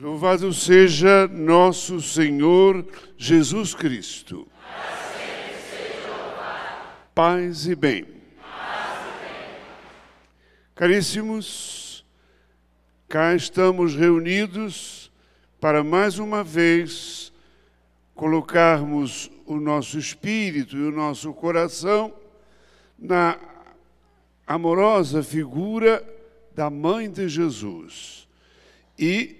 Louvado seja nosso Senhor Jesus Cristo. Paz e bem. Caríssimos, cá estamos reunidos para mais uma vez colocarmos o nosso espírito e o nosso coração na amorosa figura da Mãe de Jesus e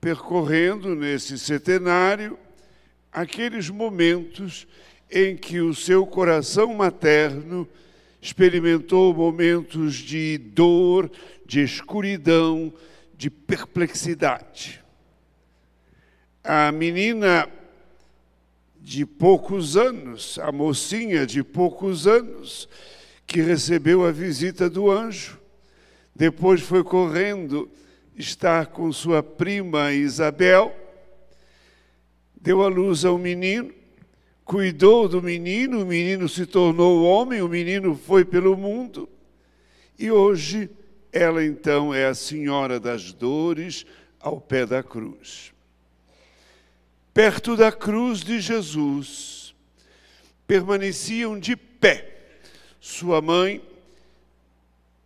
percorrendo nesse setenário aqueles momentos em que o seu coração materno experimentou momentos de dor, de escuridão, de perplexidade. A menina de poucos anos, a mocinha de poucos anos, que recebeu a visita do anjo, depois foi correndo estar com sua prima Isabel, deu à luz a um menino, cuidou do menino, o menino se tornou homem, o menino foi pelo mundo, e hoje ela então é a Senhora das Dores ao pé da cruz. Perto da cruz de Jesus permaneciam de pé sua mãe,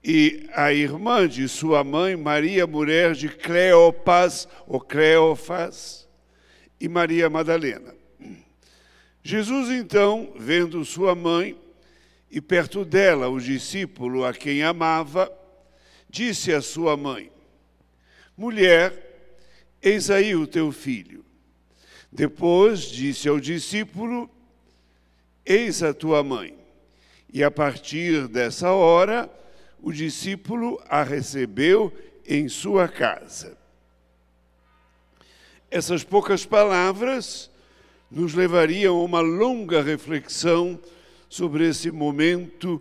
e a irmã de sua mãe, Maria, mulher de Cleopas, ou Cleofas, e Maria Madalena. Jesus, então, vendo sua mãe e perto dela o discípulo a quem amava, disse à sua mãe: Mulher, eis aí o teu filho. Depois disse ao discípulo: Eis a tua mãe. E a partir dessa hora, o discípulo a recebeu em sua casa. Essas poucas palavras nos levariam a uma longa reflexão sobre esse momento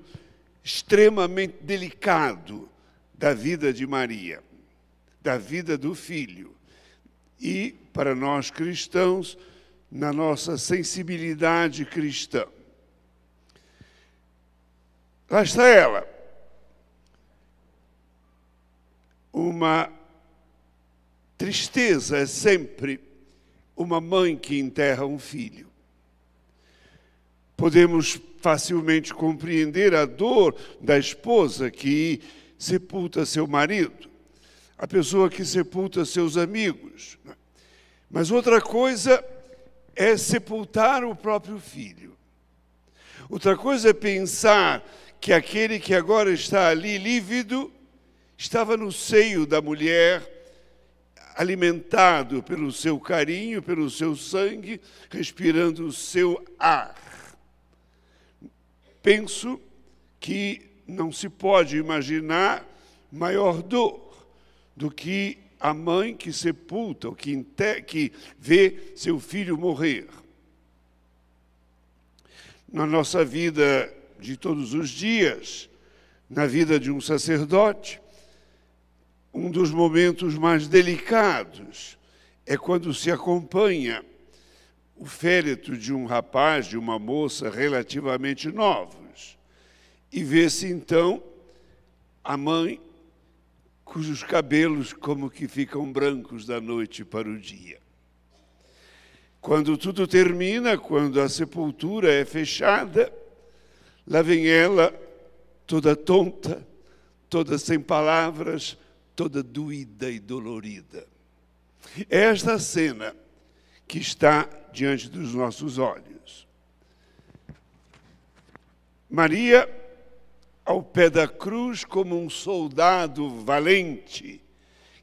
extremamente delicado da vida de Maria, da vida do filho. E, para nós cristãos, na nossa sensibilidade cristã. Lá está ela, uma tristeza é sempre uma mãe que enterra um filho. Podemos facilmente compreender a dor da esposa que sepulta seu marido, a pessoa que sepulta seus amigos. Né? Mas outra coisa é sepultar o próprio filho. Outra coisa é pensar que aquele que agora está ali lívido estava no seio da mulher, alimentado pelo seu carinho, pelo seu sangue, respirando o seu ar. Penso que não se pode imaginar maior dor do que a mãe que sepulta, ou que, que vê seu filho morrer. Na nossa vida de todos os dias, na vida de um sacerdote, um dos momentos mais delicados é quando se acompanha o féretro de um rapaz, de uma moça relativamente novos, e vê-se então a mãe cujos cabelos como que ficam brancos da noite para o dia. Quando tudo termina, quando a sepultura é fechada, lá vem ela, toda tonta, toda sem palavras, toda doída e dolorida. Esta cena que está diante dos nossos olhos. Maria, ao pé da cruz, como um soldado valente,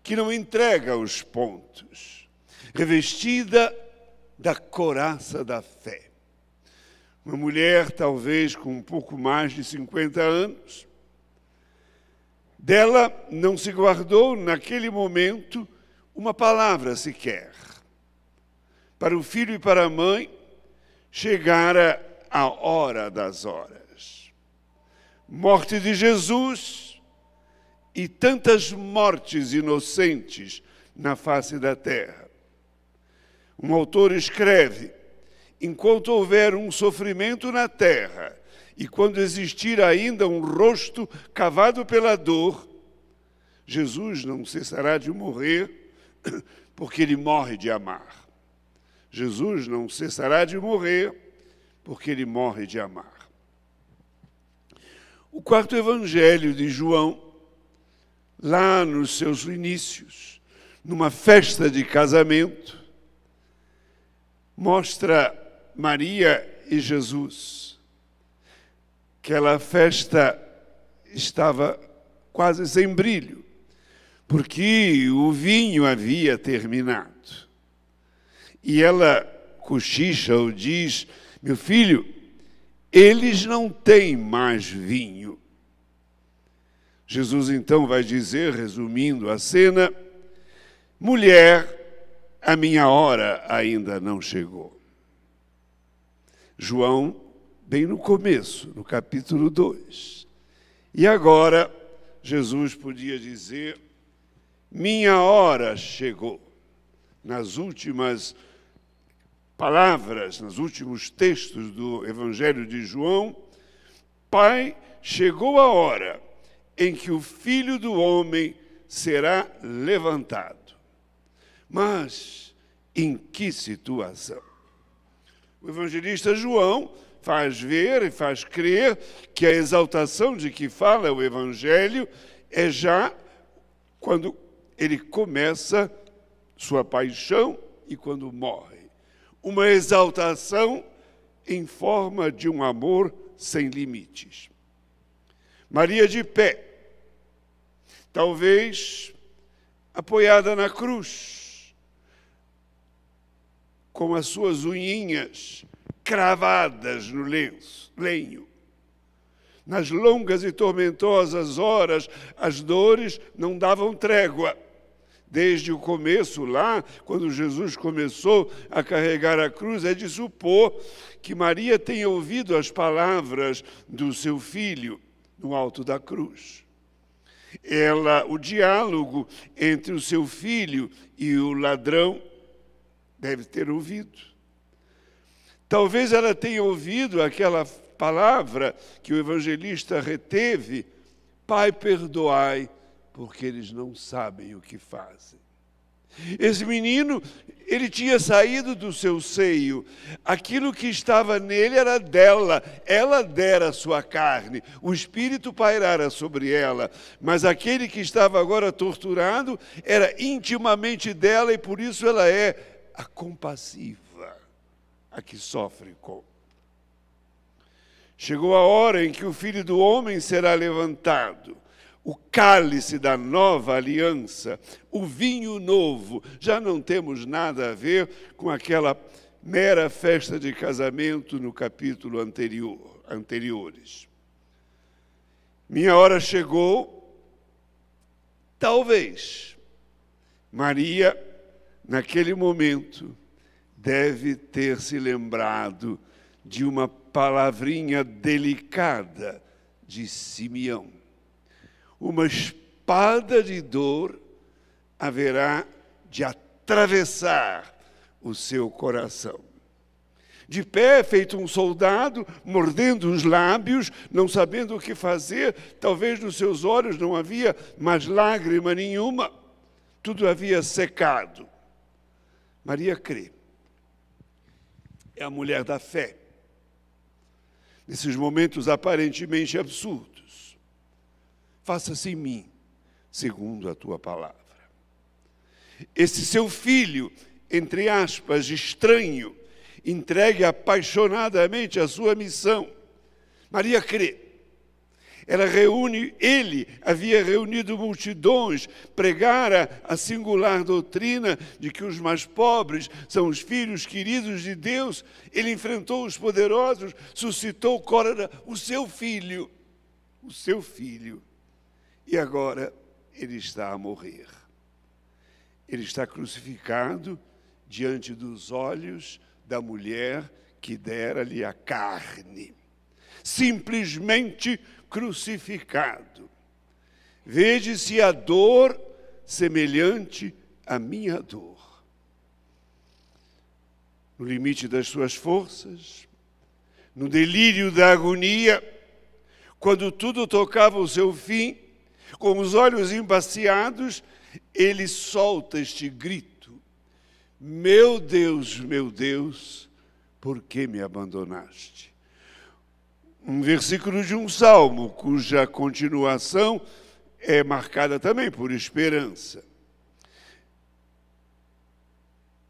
que não entrega os pontos, revestida da coraça da fé. Uma mulher, talvez com um pouco mais de 50 anos, dela não se guardou naquele momento uma palavra sequer. Para o filho e para a mãe, chegara a hora das horas. Morte de Jesus e tantas mortes inocentes na face da terra. Um autor escreve: enquanto houver um sofrimento na terra, e quando existir ainda um rosto cavado pela dor, Jesus não cessará de morrer, porque ele morre de amar. Jesus não cessará de morrer, porque ele morre de amar. O quarto evangelho de João, lá nos seus inícios, numa festa de casamento, mostra Maria e Jesus Aquela festa estava quase sem brilho, porque o vinho havia terminado. E ela cochicha ou diz: Meu filho, eles não têm mais vinho. Jesus então vai dizer, resumindo a cena: Mulher, a minha hora ainda não chegou. João bem no começo, no capítulo 2. E agora, Jesus podia dizer: Minha hora chegou. Nas últimas palavras, nos últimos textos do Evangelho de João, Pai, chegou a hora em que o filho do homem será levantado. Mas em que situação? O evangelista João faz ver e faz crer que a exaltação de que fala o Evangelho é já quando ele começa sua paixão e quando morre. Uma exaltação em forma de um amor sem limites. Maria de pé, talvez apoiada na cruz, com as suas unhinhas cravadas no lenço, lenho. Nas longas e tormentosas horas, as dores não davam trégua. Desde o começo, lá, quando Jesus começou a carregar a cruz, é de supor que Maria tenha ouvido as palavras do seu filho no alto da cruz. Ela, o diálogo entre o seu filho e o ladrão, deve ter ouvido. Talvez ela tenha ouvido aquela palavra que o evangelista reteve: Pai, perdoai, porque eles não sabem o que fazem. Esse menino, ele tinha saído do seu seio. Aquilo que estava nele era dela. Ela dera a sua carne. O espírito pairara sobre ela. Mas aquele que estava agora torturado era intimamente dela e por isso ela é a compassiva a que sofre com. Chegou a hora em que o filho do homem será levantado. O cálice da nova aliança, o vinho novo, já não temos nada a ver com aquela mera festa de casamento no capítulo anterior, anteriores. Minha hora chegou, talvez. Maria, naquele momento, deve ter se lembrado de uma palavrinha delicada de Simeão. Uma espada de dor haverá de atravessar o seu coração. De pé, feito um soldado, mordendo os lábios, não sabendo o que fazer, talvez nos seus olhos não havia mais lágrima nenhuma, tudo havia secado. Maria crê é a mulher da fé. Nesses momentos aparentemente absurdos, faça-se em mim, segundo a tua palavra. Esse seu filho, entre aspas, estranho, entregue apaixonadamente a sua missão. Maria crê ela reúne, ele havia reunido multidões, pregara a singular doutrina de que os mais pobres são os filhos queridos de Deus. Ele enfrentou os poderosos, suscitou Córera, o seu filho, o seu filho. E agora ele está a morrer. Ele está crucificado diante dos olhos da mulher que dera-lhe a carne. Simplesmente crucificado. Vede se a dor semelhante à minha dor. No limite das suas forças, no delírio da agonia, quando tudo tocava o seu fim, com os olhos embaciados, ele solta este grito: Meu Deus, meu Deus, por que me abandonaste? um versículo de um salmo, cuja continuação é marcada também por esperança.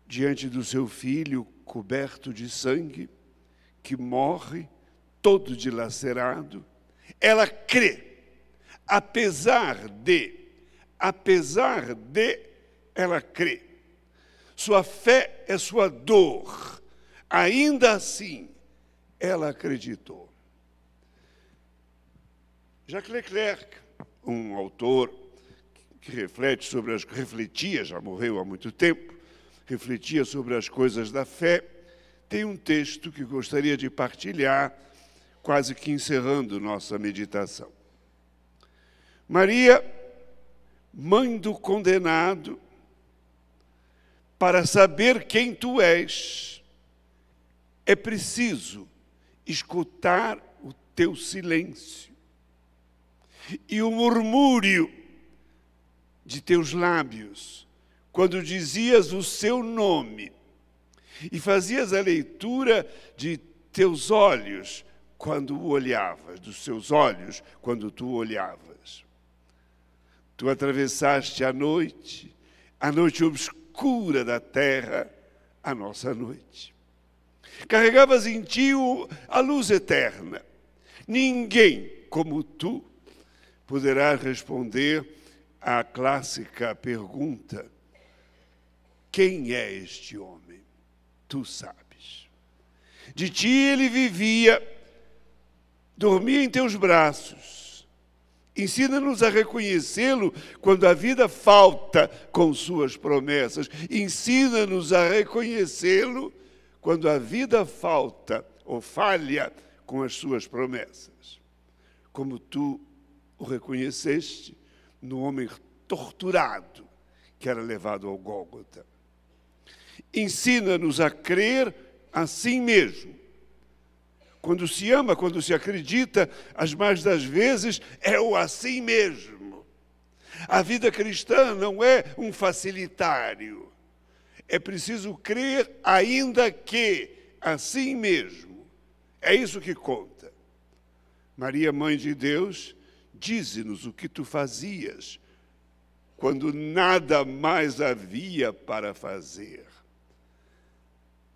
Diante do seu filho coberto de sangue, que morre todo dilacerado, ela crê, apesar de, apesar de, ela crê. Sua fé é sua dor, ainda assim, ela acreditou. Jacques Leclerc, um autor que reflete sobre as refletia, já morreu há muito tempo, refletia sobre as coisas da fé, tem um texto que gostaria de partilhar, quase que encerrando nossa meditação. Maria, mãe do condenado, para saber quem tu és, é preciso escutar o teu silêncio e o murmúrio de teus lábios, quando dizias o seu nome e fazias a leitura de teus olhos, quando o olhavas, dos seus olhos, quando tu olhavas. Tu atravessaste a noite, a noite obscura da terra, a nossa noite. Carregavas em ti a luz eterna. Ninguém como tu poderá responder à clássica pergunta: Quem é este homem? Tu sabes. De ti ele vivia, dormia em teus braços. Ensina-nos a reconhecê-lo quando a vida falta com suas promessas. Ensina-nos a reconhecê-lo quando a vida falta ou falha com as suas promessas. Como tu o reconheceste no homem torturado que era levado ao Gólgota. Ensina-nos a crer assim mesmo. Quando se ama, quando se acredita, as mais das vezes é o assim mesmo. A vida cristã não é um facilitário. É preciso crer, ainda que assim mesmo. É isso que conta. Maria, mãe de Deus, Dize-nos o que tu fazias quando nada mais havia para fazer.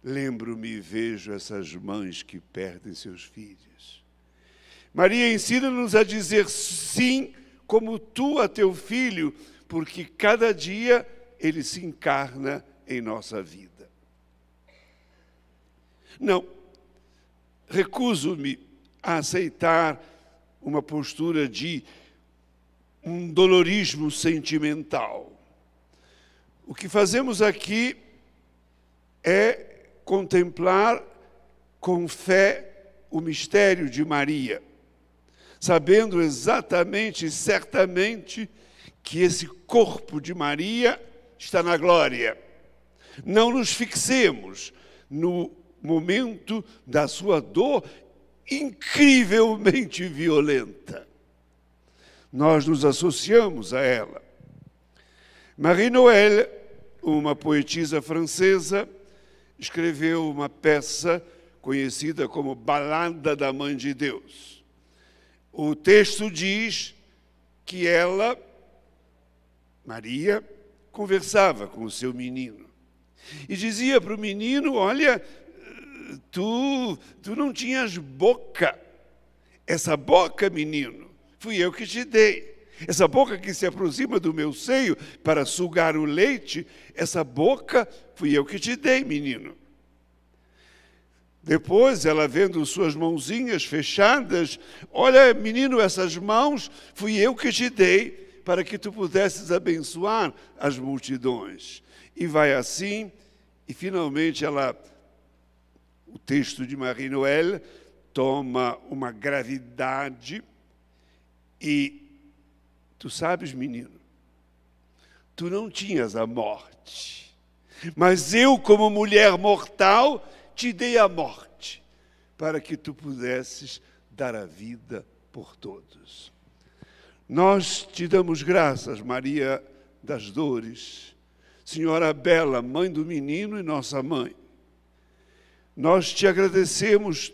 Lembro-me e vejo essas mães que perdem seus filhos. Maria, ensina-nos a dizer sim, como tu a teu filho, porque cada dia ele se encarna em nossa vida. Não, recuso-me a aceitar uma postura de um dolorismo sentimental. O que fazemos aqui é contemplar com fé o mistério de Maria, sabendo exatamente e certamente que esse corpo de Maria está na glória. Não nos fixemos no momento da sua dor incrivelmente violenta. Nós nos associamos a ela. Marie Noël, uma poetisa francesa, escreveu uma peça conhecida como Balada da Mãe de Deus. O texto diz que ela, Maria, conversava com o seu menino e dizia para o menino: Olha, tu, tu não tinhas boca. Essa boca, menino, fui eu que te dei. Essa boca que se aproxima do meu seio para sugar o leite, essa boca fui eu que te dei, menino. Depois, ela vendo suas mãozinhas fechadas, olha, menino, essas mãos fui eu que te dei para que tu pudesses abençoar as multidões. E vai assim, e finalmente ela o texto de Marie Noël toma uma gravidade e tu sabes, menino, tu não tinhas a morte, mas eu, como mulher mortal, te dei a morte para que tu pudesses dar a vida por todos. Nós te damos graças, Maria das Dores, Senhora Bela, mãe do menino e nossa mãe nós te agradecemos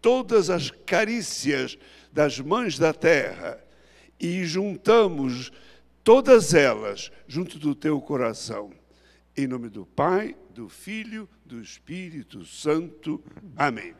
todas as carícias das mães da terra e juntamos todas elas junto do teu coração. Em nome do Pai, do Filho, do Espírito Santo. Amém.